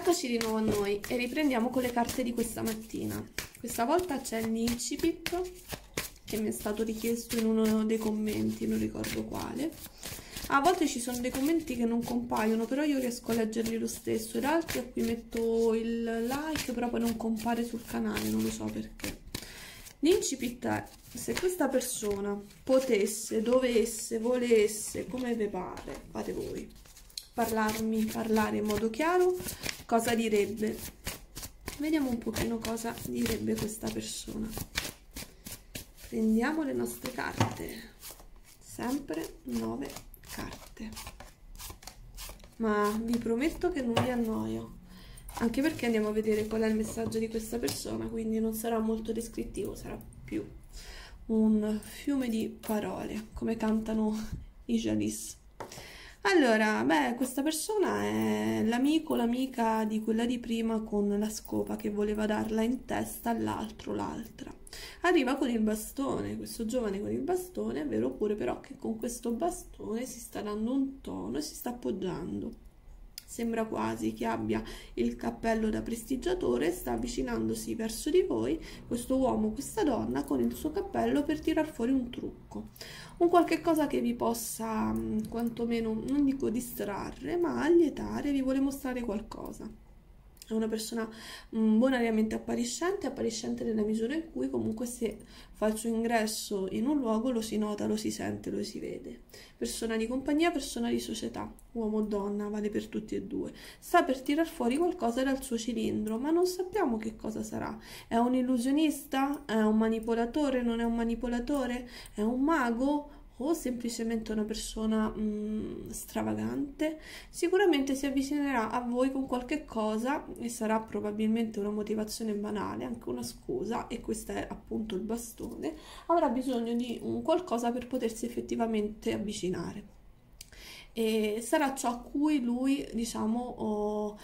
Eccoci di nuovo a noi e riprendiamo con le carte di questa mattina. Questa volta c'è l'incipit che mi è stato richiesto in uno dei commenti, non ricordo quale. A volte ci sono dei commenti che non compaiono, però io riesco a leggerli lo stesso. Ed altri a cui metto il like, però poi non compare sul canale, non lo so perché. L'incipit è, se questa persona potesse, dovesse, volesse, come vi pare, fate voi, parlarmi, parlare in modo chiaro, cosa direbbe vediamo un pochino cosa direbbe questa persona prendiamo le nostre carte sempre nove carte ma vi prometto che non vi annoio anche perché andiamo a vedere qual è il messaggio di questa persona quindi non sarà molto descrittivo sarà più un fiume di parole come cantano i Jalis allora, beh, questa persona è l'amico, l'amica di quella di prima con la scopa che voleva darla in testa all'altro, l'altra. Arriva con il bastone, questo giovane con il bastone, è vero pure però che con questo bastone si sta dando un tono e si sta appoggiando sembra quasi che abbia il cappello da prestigiatore, sta avvicinandosi verso di voi, questo uomo, questa donna, con il suo cappello per tirar fuori un trucco. Un qualche cosa che vi possa, mm, quantomeno, non dico distrarre, ma allietare, vi vuole mostrare qualcosa è una persona mh, mm, bonariamente appariscente, appariscente nella misura in cui comunque se fa il suo ingresso in un luogo lo si nota, lo si sente, lo si vede. Persona di compagnia, persona di società, uomo o donna, vale per tutti e due. Sta per tirar fuori qualcosa dal suo cilindro, ma non sappiamo che cosa sarà. È un illusionista? È un manipolatore? Non è un manipolatore? È un mago? o semplicemente una persona mh, mm, stravagante, sicuramente si avvicinerà a voi con qualche cosa e sarà probabilmente una motivazione banale, anche una scusa, e questo è appunto il bastone, avrà bisogno di un qualcosa per potersi effettivamente avvicinare. E sarà ciò a cui lui, diciamo, oh,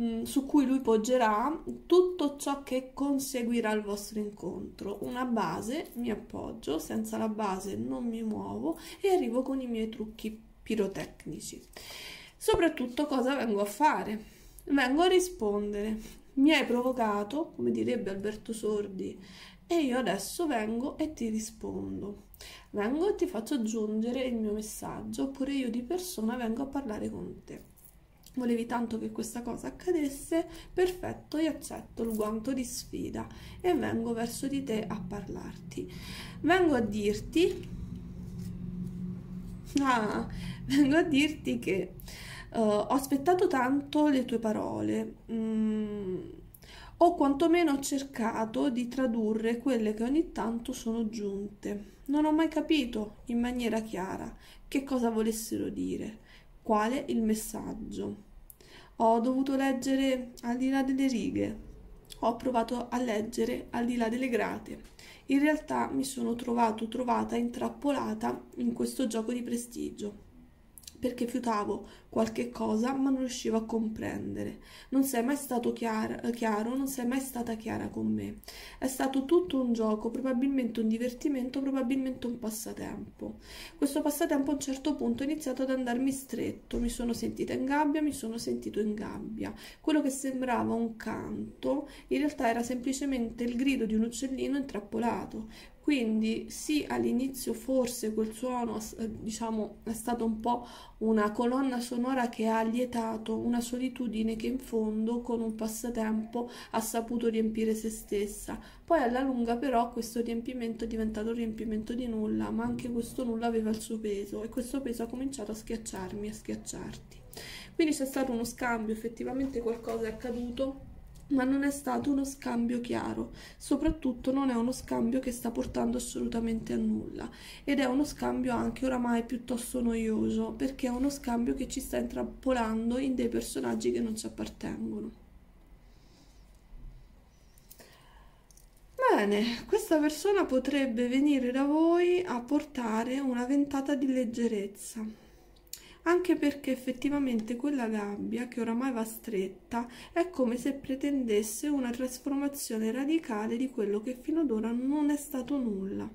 Mm, su cui lui poggerà tutto ciò che conseguirà il vostro incontro. Una base, mi appoggio, senza la base non mi muovo e arrivo con i miei trucchi pirotecnici. Soprattutto cosa vengo a fare? Vengo a rispondere. Mi hai provocato, come direbbe Alberto Sordi, e io adesso vengo e ti rispondo. Vengo e ti faccio aggiungere il mio messaggio, oppure io di persona vengo a parlare con te volevi tanto che questa cosa accadesse, perfetto, io accetto il guanto di sfida e vengo verso di te a parlarti. Vengo a dirti, ah, vengo a dirti che uh, ho aspettato tanto le tue parole. Mm, o quantomeno ho cercato di tradurre quelle che ogni tanto sono giunte. Non ho mai capito in maniera chiara che cosa volessero dire, Qual è il messaggio. Ho dovuto leggere al di là delle righe, ho provato a leggere al di là delle grate. In realtà mi sono trovato trovata intrappolata in questo gioco di prestigio perché fiutavo qualche cosa ma non riuscivo a comprendere. Non sei mai stato chiara, eh, chiaro, non sei mai stata chiara con me. È stato tutto un gioco, probabilmente un divertimento, probabilmente un passatempo. Questo passatempo a un certo punto è iniziato ad andarmi stretto, mi sono sentita in gabbia, mi sono sentito in gabbia. Quello che sembrava un canto in realtà era semplicemente il grido di un uccellino intrappolato quindi sì all'inizio forse quel suono eh, diciamo è stato un po' una colonna sonora che ha lietato una solitudine che in fondo con un passatempo ha saputo riempire se stessa poi alla lunga però questo riempimento è diventato un riempimento di nulla ma anche questo nulla aveva il suo peso e questo peso ha cominciato a schiacciarmi a schiacciarti quindi c'è stato uno scambio effettivamente qualcosa è accaduto ma non è stato uno scambio chiaro, soprattutto non è uno scambio che sta portando assolutamente a nulla ed è uno scambio anche oramai piuttosto noioso perché è uno scambio che ci sta intrappolando in dei personaggi che non ci appartengono. Bene, questa persona potrebbe venire da voi a portare una ventata di leggerezza anche perché effettivamente quella gabbia, che oramai va stretta, è come se pretendesse una trasformazione radicale di quello che fino ad ora non è stato nulla,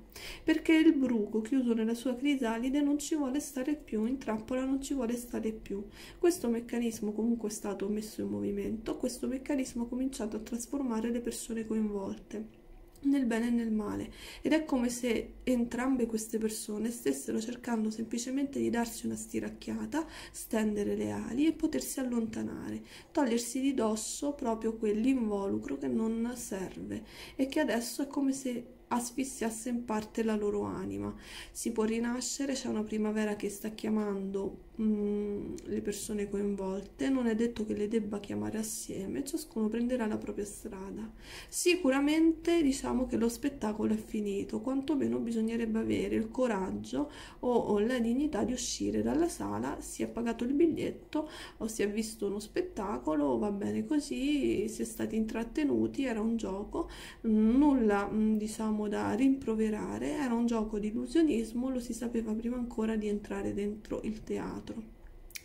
perché il bruco chiuso nella sua crisalide non ci vuole stare più, in trappola non ci vuole stare più. Questo meccanismo comunque è stato messo in movimento, questo meccanismo ha cominciato a trasformare le persone coinvolte nel bene e nel male ed è come se entrambe queste persone stessero cercando semplicemente di darsi una stiracchiata, stendere le ali e potersi allontanare, togliersi di dosso proprio quell'involucro che non serve e che adesso è come se asfissiasse in parte la loro anima. Si può rinascere, c'è una primavera che sta chiamando Mm, le persone coinvolte, non è detto che le debba chiamare assieme, ciascuno prenderà la propria strada. Sicuramente diciamo che lo spettacolo è finito, quantomeno bisognerebbe avere il coraggio o, o la dignità di uscire dalla sala, si è pagato il biglietto o si è visto uno spettacolo, va bene così, si è stati intrattenuti, era un gioco, nulla mm, diciamo da rimproverare, era un gioco di illusionismo, lo si sapeva prima ancora di entrare dentro il teatro altro.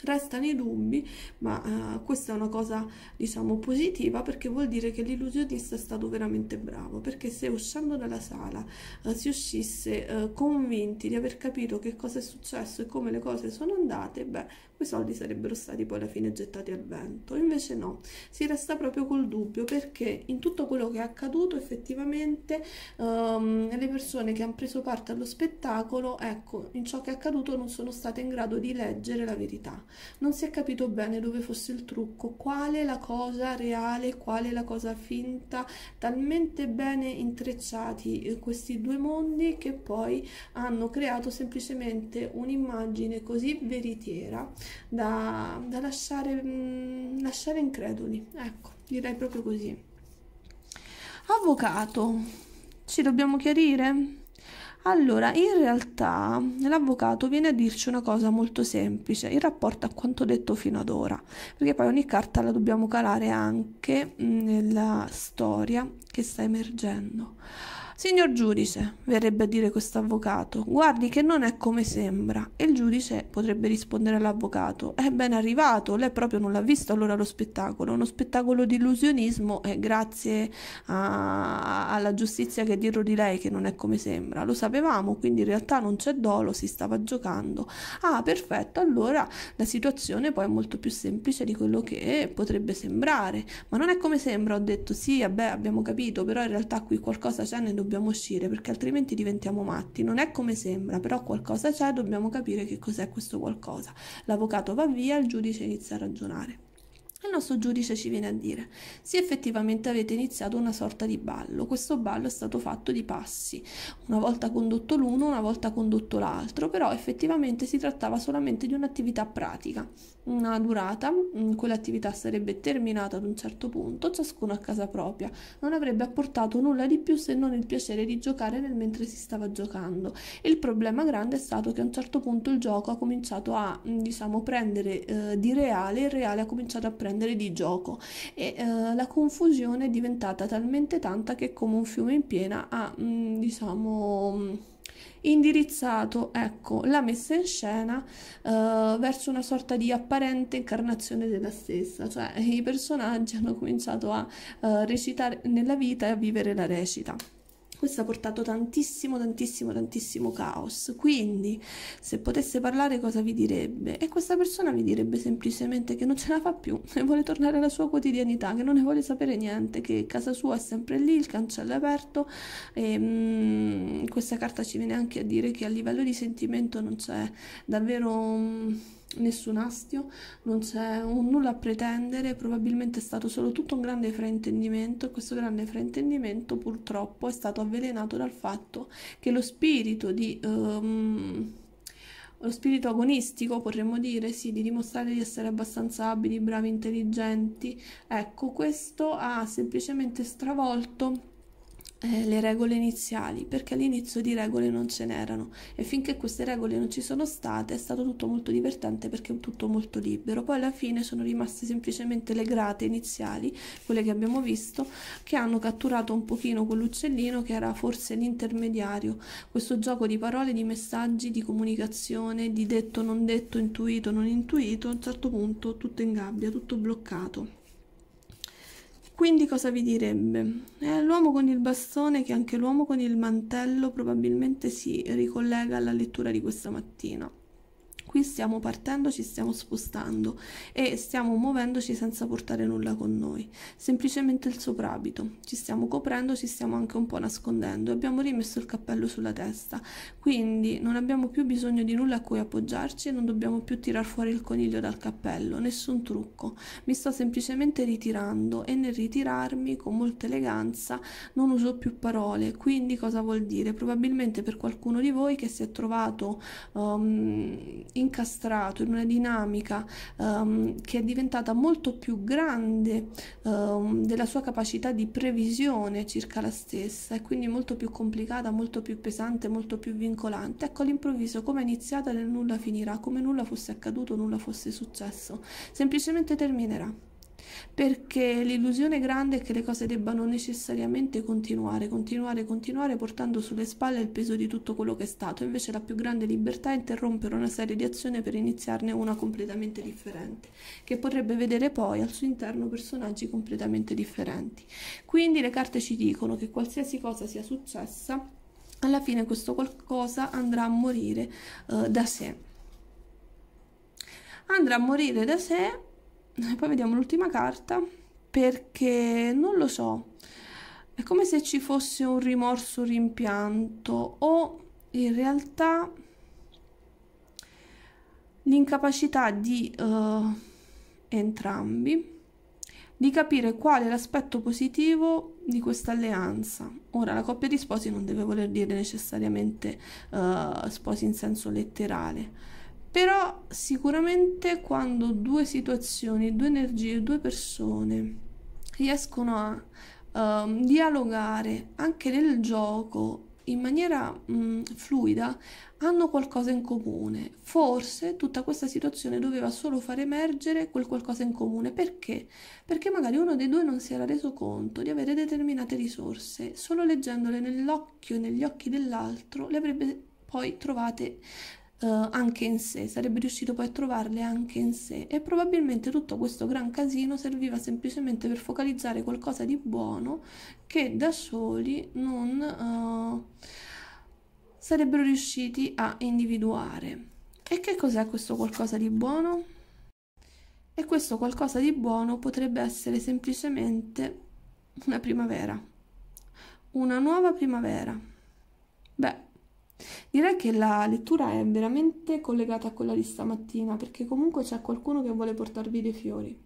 Restano i dubbi, ma uh, questa è una cosa diciamo positiva perché vuol dire che l'illusionista è stato veramente bravo, perché se uscendo dalla sala uh, si uscisse uh, convinti di aver capito che cosa è successo e come le cose sono andate, beh, quei soldi sarebbero stati poi alla fine gettati al vento invece no si resta proprio col dubbio perché in tutto quello che è accaduto effettivamente um, le persone che hanno preso parte allo spettacolo ecco in ciò che è accaduto non sono state in grado di leggere la verità non si è capito bene dove fosse il trucco quale la cosa reale quale la cosa finta talmente bene intrecciati eh, questi due mondi che poi hanno creato semplicemente un'immagine così veritiera da, da lasciare, mh, mm, lasciare increduli, ecco, direi proprio così. Avvocato, ci dobbiamo chiarire? Allora, in realtà l'avvocato viene a dirci una cosa molto semplice in rapporto a quanto detto fino ad ora, perché poi ogni carta la dobbiamo calare anche mm, nella storia che sta emergendo. Signor giudice, verrebbe a dire questo avvocato, guardi che non è come sembra. E il giudice potrebbe rispondere all'avvocato, è ben arrivato, lei proprio non l'ha visto allora lo spettacolo, uno spettacolo di illusionismo e grazie a... alla giustizia che è dietro di lei che non è come sembra. Lo sapevamo, quindi in realtà non c'è dolo, si stava giocando. Ah, perfetto, allora la situazione poi è molto più semplice di quello che potrebbe sembrare. Ma non è come sembra, ho detto sì, vabbè abbiamo capito, però in realtà qui qualcosa c'è, ne dobbiamo dobbiamo uscire perché altrimenti diventiamo matti. Non è come sembra, però qualcosa c'è, dobbiamo capire che cos'è questo qualcosa. L'avvocato va via, il giudice inizia a ragionare. Il nostro giudice ci viene a dire sì effettivamente avete iniziato una sorta di ballo, questo ballo è stato fatto di passi, una volta condotto l'uno, una volta condotto l'altro, però effettivamente si trattava solamente di un'attività pratica, una durata, mm, quell'attività sarebbe terminata ad un certo punto, ciascuno a casa propria, non avrebbe apportato nulla di più se non il piacere di giocare nel mentre si stava giocando. Il problema grande è stato che a un certo punto il gioco ha cominciato a mm, diciamo prendere eh, di reale il reale ha cominciato a prendere prendere di gioco e eh, la confusione è diventata talmente tanta che come un fiume in piena ha mh, mm, diciamo mh, mm, indirizzato ecco, la messa in scena eh, verso una sorta di apparente incarnazione della stessa, cioè i personaggi hanno cominciato a eh, recitare nella vita e a vivere la recita questo ha portato tantissimo tantissimo tantissimo caos quindi se potesse parlare cosa vi direbbe e questa persona vi direbbe semplicemente che non ce la fa più e vuole tornare alla sua quotidianità che non ne vuole sapere niente che casa sua è sempre lì il cancello è aperto e ehm, mh, questa carta ci viene anche a dire che a livello di sentimento non c'è davvero mh, nessun astio, non c'è nulla a pretendere, probabilmente è stato solo tutto un grande fraintendimento e questo grande fraintendimento purtroppo è stato avvelenato dal fatto che lo spirito di... Um, lo spirito agonistico, potremmo dire, sì, di dimostrare di essere abbastanza abili, bravi, intelligenti. Ecco, questo ha semplicemente stravolto eh, le regole iniziali, perché all'inizio di regole non ce n'erano e finché queste regole non ci sono state è stato tutto molto divertente perché è tutto molto libero. Poi alla fine sono rimaste semplicemente le grate iniziali, quelle che abbiamo visto, che hanno catturato un pochino quell'uccellino che era forse l'intermediario, questo gioco di parole, di messaggi, di comunicazione, di detto, non detto, intuito, non intuito, a un certo punto tutto in gabbia, tutto bloccato. Quindi cosa vi direbbe? È eh, l'uomo con il bastone che anche l'uomo con il mantello probabilmente si ricollega alla lettura di questa mattina qui stiamo partendo ci stiamo spostando e stiamo muovendoci senza portare nulla con noi semplicemente il soprabito ci stiamo coprendo ci stiamo anche un po' nascondendo abbiamo rimesso il cappello sulla testa quindi non abbiamo più bisogno di nulla a cui appoggiarci e non dobbiamo più tirar fuori il coniglio dal cappello nessun trucco mi sto semplicemente ritirando e nel ritirarmi con molta eleganza non uso più parole quindi cosa vuol dire probabilmente per qualcuno di voi che si è trovato um, incastrato in una dinamica um, che è diventata molto più grande um, della sua capacità di previsione circa la stessa e quindi molto più complicata, molto più pesante, molto più vincolante. Ecco all'improvviso come è iniziata nel nulla finirà, come nulla fosse accaduto, nulla fosse successo, semplicemente terminerà perché l'illusione grande è che le cose debbano necessariamente continuare, continuare, continuare portando sulle spalle il peso di tutto quello che è stato, invece la più grande libertà è interrompere una serie di azioni per iniziarne una completamente differente, che potrebbe vedere poi al suo interno personaggi completamente differenti. Quindi le carte ci dicono che qualsiasi cosa sia successa, alla fine questo qualcosa andrà a morire eh, da sé. Andrà a morire da sé poi vediamo l'ultima carta perché non lo so è come se ci fosse un rimorso un rimpianto o in realtà l'incapacità di uh, entrambi di capire qual è l'aspetto positivo di questa alleanza. Ora, la coppia di sposi non deve voler dire necessariamente uh, sposi in senso letterale, però sicuramente quando due situazioni, due energie, due persone riescono a uh, dialogare anche nel gioco in maniera mh, mhmm, fluida hanno qualcosa in comune. Forse tutta questa situazione doveva solo far emergere quel qualcosa in comune. Perché? Perché magari uno dei due non si era reso conto di avere determinate risorse, solo leggendole nell'occhio e negli occhi dell'altro le avrebbe poi trovate eh, anche in sé, sarebbe riuscito poi a trovarle anche in sé e probabilmente tutto questo gran casino serviva semplicemente per focalizzare qualcosa di buono che da soli non eh, sarebbero riusciti a individuare. E che cos'è questo qualcosa di buono? E questo qualcosa di buono potrebbe essere semplicemente una primavera, una nuova primavera. Direi che la lettura è veramente collegata a quella di stamattina perché comunque c'è qualcuno che vuole portarvi dei fiori,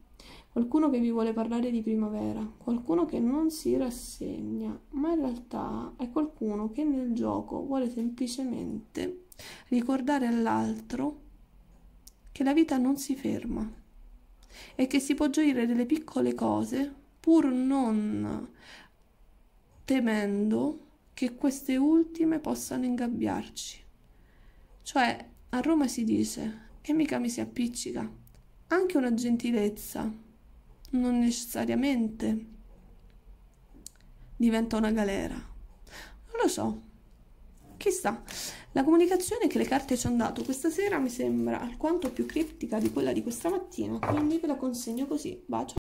qualcuno che vi vuole parlare di primavera, qualcuno che non si rassegna, ma in realtà è qualcuno che nel gioco vuole semplicemente ricordare all'altro che la vita non si ferma e che si può gioire delle piccole cose pur non temendo che queste ultime possano ingabbiarci. Cioè, a Roma si dice, e mica mi si appiccica, anche una gentilezza, non necessariamente diventa una galera. Non lo so, chissà. La comunicazione che le carte ci hanno dato questa sera mi sembra alquanto più criptica di quella di questa mattina, quindi ve la consegno così. Bacio.